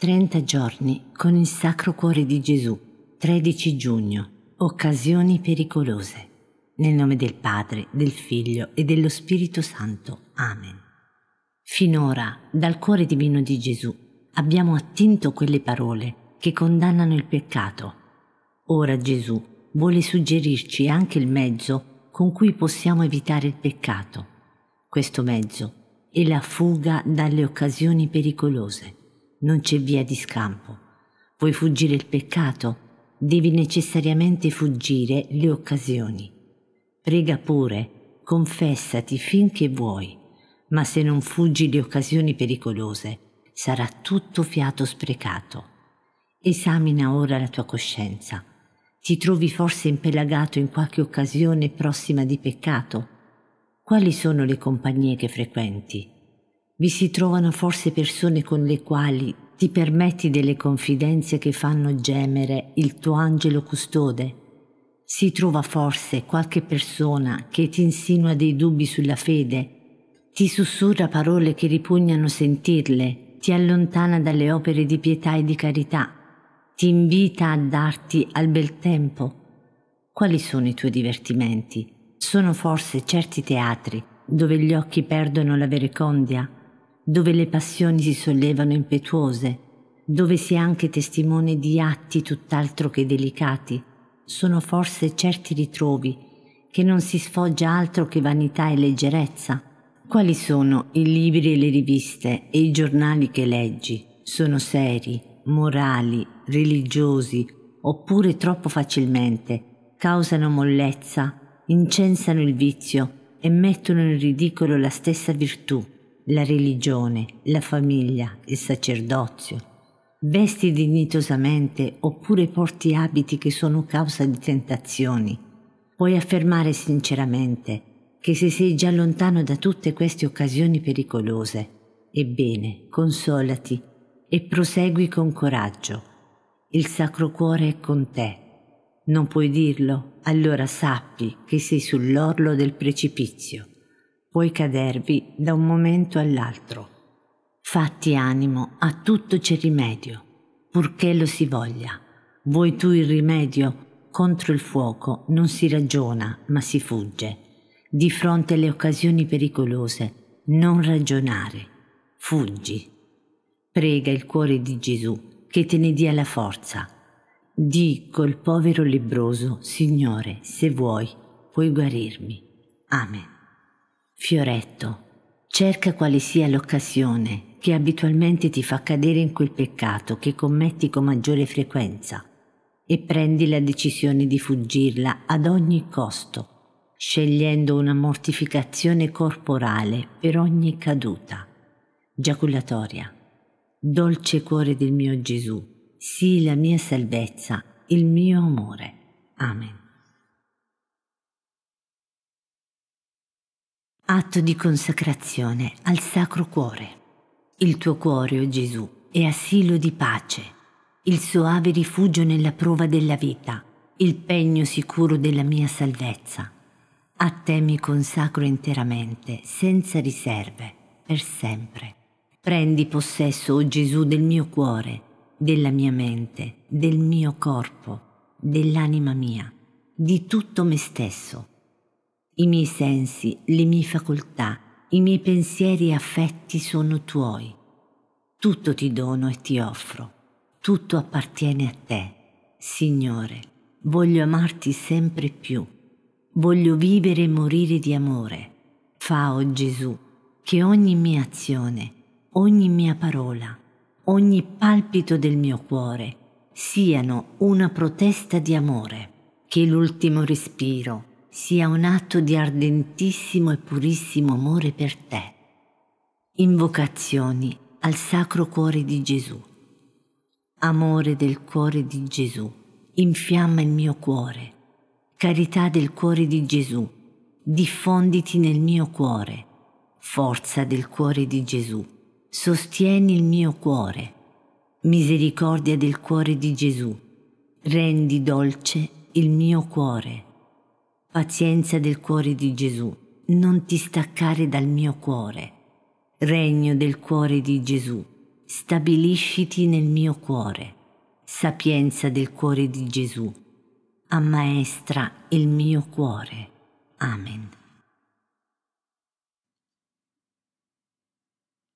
30 giorni con il Sacro Cuore di Gesù, 13 giugno, occasioni pericolose. Nel nome del Padre, del Figlio e dello Spirito Santo. Amen. Finora, dal cuore divino di Gesù, abbiamo attinto quelle parole che condannano il peccato. Ora Gesù vuole suggerirci anche il mezzo con cui possiamo evitare il peccato. Questo mezzo è la fuga dalle occasioni pericolose non c'è via di scampo. Vuoi fuggire il peccato? Devi necessariamente fuggire le occasioni. Prega pure, confessati finché vuoi, ma se non fuggi le occasioni pericolose, sarà tutto fiato sprecato. Esamina ora la tua coscienza. Ti trovi forse impelagato in qualche occasione prossima di peccato? Quali sono le compagnie che frequenti? Vi si trovano forse persone con le quali ti permetti delle confidenze che fanno gemere il tuo angelo custode? Si trova forse qualche persona che ti insinua dei dubbi sulla fede, ti sussurra parole che ripugnano sentirle, ti allontana dalle opere di pietà e di carità, ti invita a darti al bel tempo. Quali sono i tuoi divertimenti? Sono forse certi teatri dove gli occhi perdono la verecondia? dove le passioni si sollevano impetuose, dove si è anche testimone di atti tutt'altro che delicati, sono forse certi ritrovi, che non si sfoggia altro che vanità e leggerezza. Quali sono i libri e le riviste e i giornali che leggi? Sono seri, morali, religiosi, oppure troppo facilmente, causano mollezza, incensano il vizio e mettono in ridicolo la stessa virtù la religione, la famiglia, il sacerdozio. Vesti dignitosamente oppure porti abiti che sono causa di tentazioni. Puoi affermare sinceramente che se sei già lontano da tutte queste occasioni pericolose, ebbene, consolati e prosegui con coraggio. Il Sacro Cuore è con te. Non puoi dirlo, allora sappi che sei sull'orlo del precipizio puoi cadervi da un momento all'altro. Fatti animo, a tutto c'è rimedio, purché lo si voglia. Vuoi tu il rimedio? Contro il fuoco non si ragiona, ma si fugge. Di fronte alle occasioni pericolose, non ragionare, fuggi. Prega il cuore di Gesù che te ne dia la forza. Di col povero lebroso, Signore, se vuoi, puoi guarirmi. Amen. Fioretto, cerca quale sia l'occasione che abitualmente ti fa cadere in quel peccato che commetti con maggiore frequenza e prendi la decisione di fuggirla ad ogni costo, scegliendo una mortificazione corporale per ogni caduta. Giaculatoria. Dolce cuore del mio Gesù, sii la mia salvezza, il mio amore. Amen. Atto di consacrazione al Sacro Cuore. Il tuo cuore, o oh Gesù, è asilo di pace, il soave rifugio nella prova della vita, il pegno sicuro della mia salvezza. A te mi consacro interamente, senza riserve, per sempre. Prendi possesso, o oh Gesù, del mio cuore, della mia mente, del mio corpo, dell'anima mia, di tutto me stesso i miei sensi, le mie facoltà, i miei pensieri e affetti sono tuoi. Tutto ti dono e ti offro. Tutto appartiene a te. Signore, voglio amarti sempre più. Voglio vivere e morire di amore. Fa, o oh Gesù, che ogni mia azione, ogni mia parola, ogni palpito del mio cuore siano una protesta di amore, che l'ultimo respiro, sia un atto di ardentissimo e purissimo amore per te. Invocazioni al Sacro Cuore di Gesù. Amore del cuore di Gesù, infiamma il mio cuore. Carità del cuore di Gesù, diffonditi nel mio cuore. Forza del cuore di Gesù, sostieni il mio cuore. Misericordia del cuore di Gesù, rendi dolce il mio cuore Pazienza del cuore di Gesù, non ti staccare dal mio cuore. Regno del cuore di Gesù, stabilisciti nel mio cuore. Sapienza del cuore di Gesù, ammaestra il mio cuore. Amen.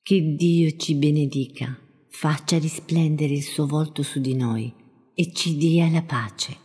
Che Dio ci benedica, faccia risplendere il suo volto su di noi e ci dia la pace.